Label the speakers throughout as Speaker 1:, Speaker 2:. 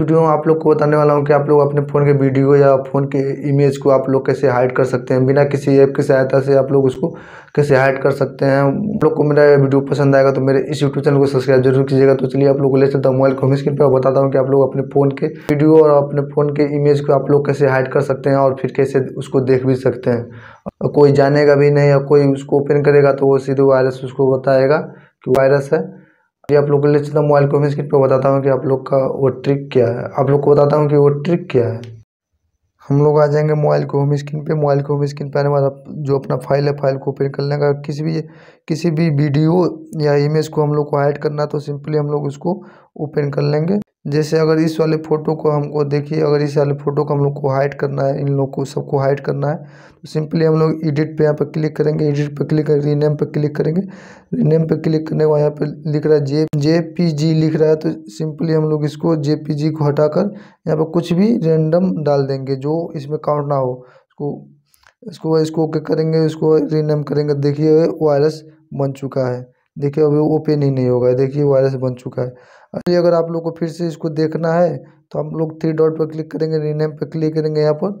Speaker 1: video में आप लोग को बताने वाला हूँ कि आप लोग अपने फ़ोन के वीडियो या फ़ोन के इमेज को आप लोग कैसे हाइड कर सकते हैं बिना किसी ऐप की सहायता से आप लोग उसको कैसे हाइड कर सकते हैं आप लोग को मेरा वीडियो पसंद आएगा तो मेरे इस यूट्यूब चैनल को सब्सक्राइब जरूर कीजिएगा तो चलिए आप लोग को ले चलता हूँ मोबाइल को स्क्रीन पर बताता हूँ कि आप लोग अपने फ़ोन के वीडियो और अपने फ़ोन के इमेज को आप लोग कैसे हाइड कर सकते हैं और फिर कैसे उसको देख भी सकते हैं कोई जानेगा भी नहीं या कोई उसको ओपन करेगा तो वो सीधे वायरस उसको बताएगा कि वायरस है ये आप लोग के लिए चलता मोबाइल को स्क्रीन पर बताता हूँ कि आप लोग का वो ट्रिक क्या है आप लोग को बताता हूँ कि वो ट्रिक क्या है हम लोग आ जाएंगे मोबाइल को होम स्क्रीन पे मोबाइल को होम स्क्रीन पे आने के बाद जो अपना फाइल है फाइल को ओपन कर लेंगे किसी भी किसी भी वीडियो या इमेज को हम लोग को ऐड करना तो सिंपली हम लोग उसको ओपन कर लेंगे जैसे अगर इस वाले फ़ोटो को हमको देखिए अगर इस वाले फ़ोटो को हम लोग को हाइड करना है इन लोग को सबको हाइड करना है तो सिंपली हम लोग एडिट पे यहाँ पर क्लिक करेंगे एडिट पे क्लिक करेंगे रीनेम पे क्लिक करेंगे रीनेम पे क्लिक करने के बाद यहाँ पर लिख रहा है जे जे पी जी लिख रहा है तो सिंपली हम लोग इसको जे पी जी को हटा कर यहाँ पर कुछ भी रेंडम डाल देंगे जो इसमें काउंट ना हो इसको इसको इसको ओके करेंगे इसको रीनेम करेंगे देखिए वायरस बन चुका है देखिए अभी ओपन ही नहीं होगा देखिए वायरस बन चुका है अभी अगर आप लोग को फिर से इसको देखना है तो हम लोग थ्री डॉट पर क्लिक करेंगे रीनेम पर क्लिक करेंगे यहाँ पर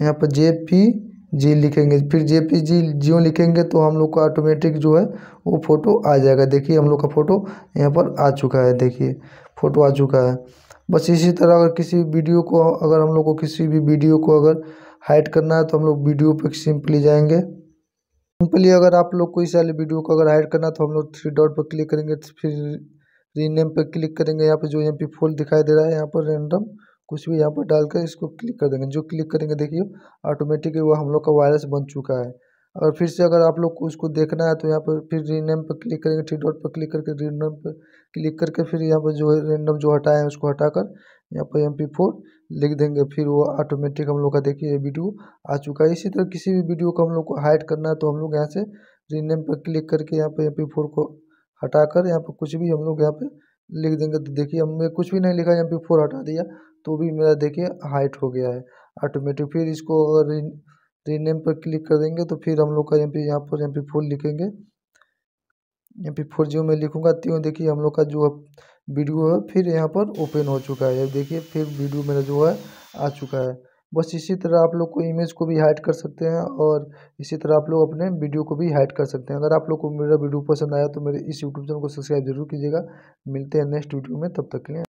Speaker 1: यहाँ पर जे पी जी लिखेंगे फिर जे पी जी जियो लिखेंगे तो हम लोग का ऑटोमेटिक जो है वो फ़ोटो आ जाएगा देखिए हम लोग का फ़ोटो यहाँ पर आ चुका है देखिए फ़ोटो आ चुका है बस इसी तरह अगर किसी वीडियो को अगर हम लोग को किसी भी वीडियो को अगर हाइड करना है तो हम लोग वीडियो पर सिंपली जाएंगे सिंपली अगर आप लोग कोई सारे वीडियो को अगर ऐड करना तो हम लोग थ्री डॉट पर क्लिक करेंगे फिर रीनेम पर क्लिक करेंगे यहाँ पर जो यहाँ पे फोल दिखाई दे रहा है यहाँ पर रैंडम कुछ भी यहाँ पर डाल कर इसको क्लिक कर देंगे जो क्लिक करेंगे देखिए ऑटोमेटिक वो हम लोग का वायरस बन चुका है और फिर से अगर आप लोग को उसको देखना है तो यहाँ पर फिर रीनेम पर क्लिक करेंगे थ्री डॉट पर क्लिक करके रीनेम पर क्लिक करके फिर यहाँ पर जो है रेंडम जो हटाए हैं उसको हटाकर यहाँ पर एम पी फोर लिख देंगे फिर वो ऑटोमेटिक हम लोग का देखिए ये वीडियो आ चुका है इसी तरह किसी भी वीडियो को हम लोग को हाइड करना है तो हम लोग यहाँ से रीनेम पर क्लिक करके यहाँ पर एम पी फोर को हटाकर यहाँ पर कुछ भी हम लोग यहाँ पर लिख देंगे तो देखिए हमने कुछ भी नहीं लिखा एम पी फोर हटा दिया तो भी मेरा देखिए हाइट हो गया है ऑटोमेटिक फिर इसको अगर रीनेम पर क्लिक करेंगे तो फिर हम लोग का एम पी यहाँ पर एम पी फोर लिखेंगे एम पी फोर जीरो में लिखूँगा त्यों देखिए हम लोग का जो वीडियो है फिर यहाँ पर ओपन हो चुका है देखिए फिर वीडियो मेरा जो है आ चुका है बस इसी तरह आप लोग को इमेज को भी हाइड कर सकते हैं और इसी तरह आप लोग अपने वीडियो को भी हाइड कर सकते हैं अगर आप लोग को मेरा वीडियो पसंद आया तो मेरे इस यूट्यूब चैनल को सब्सक्राइब जरूर कीजिएगा मिलते हैं नेक्स्ट वीडियो में तब तक के लिए